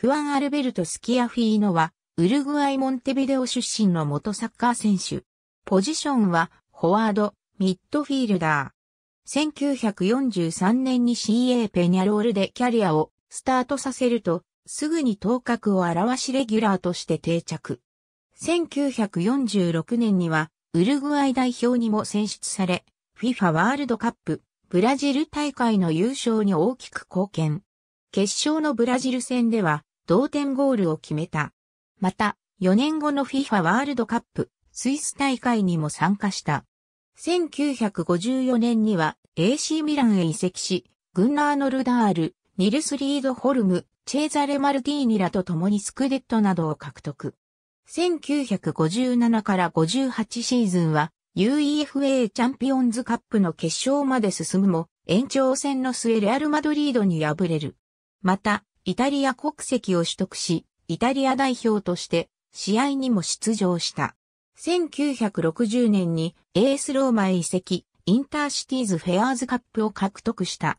フアン・アルベルト・スキアフィーノは、ウルグアイ・モンテビデオ出身の元サッカー選手。ポジションは、フォワード、ミッドフィールダー。1943年に CA ペニャロールでキャリアをスタートさせると、すぐに頭角を表しレギュラーとして定着。1946年には、ウルグアイ代表にも選出され、FIFA ワールドカップ、ブラジル大会の優勝に大きく貢献。決勝のブラジル戦では、同点ゴールを決めた。また、4年後の FIFA ワールドカップ、スイス大会にも参加した。1954年には AC ミランへ移籍し、グンナー・ノルダール、ニルス・リード・ホルム、チェーザレ・マルティーニらと共にスクデットなどを獲得。1957から58シーズンは UEFA チャンピオンズカップの決勝まで進むも延長戦の末レアル・マドリードに敗れる。また、イタリア国籍を取得し、イタリア代表として試合にも出場した。1960年にエースローマへ移籍、インターシティーズフェアーズカップを獲得した。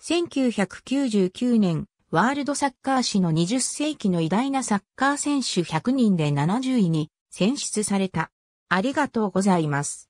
1999年、ワールドサッカー史の20世紀の偉大なサッカー選手100人で70位に選出された。ありがとうございます。